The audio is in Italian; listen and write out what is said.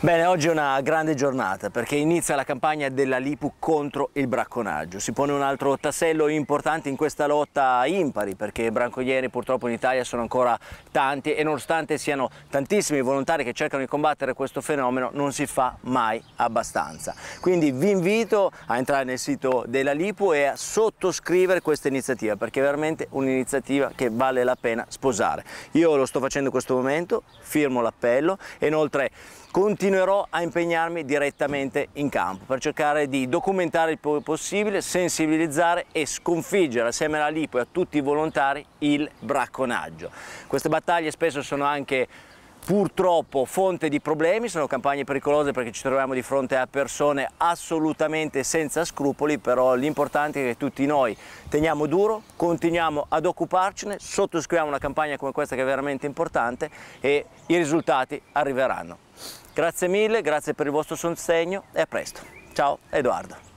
Bene, oggi è una grande giornata perché inizia la campagna della Lipu contro il bracconaggio. Si pone un altro tassello importante in questa lotta impari perché i branconieri purtroppo in Italia sono ancora tanti e nonostante siano tantissimi i volontari che cercano di combattere questo fenomeno non si fa mai abbastanza. Quindi vi invito a entrare nel sito della Lipu e a sottoscrivere questa iniziativa perché è veramente un'iniziativa che vale la pena sposare. Io lo sto facendo in questo momento, firmo l'appello e inoltre continuo continuerò a impegnarmi direttamente in campo per cercare di documentare il più possibile, sensibilizzare e sconfiggere assieme alla Lipo e a tutti i volontari il bracconaggio. Queste battaglie spesso sono anche purtroppo fonte di problemi, sono campagne pericolose perché ci troviamo di fronte a persone assolutamente senza scrupoli, però l'importante è che tutti noi teniamo duro, continuiamo ad occuparcene, sottoscriviamo una campagna come questa che è veramente importante e i risultati arriveranno. Grazie mille, grazie per il vostro sostegno e a presto. Ciao Edoardo.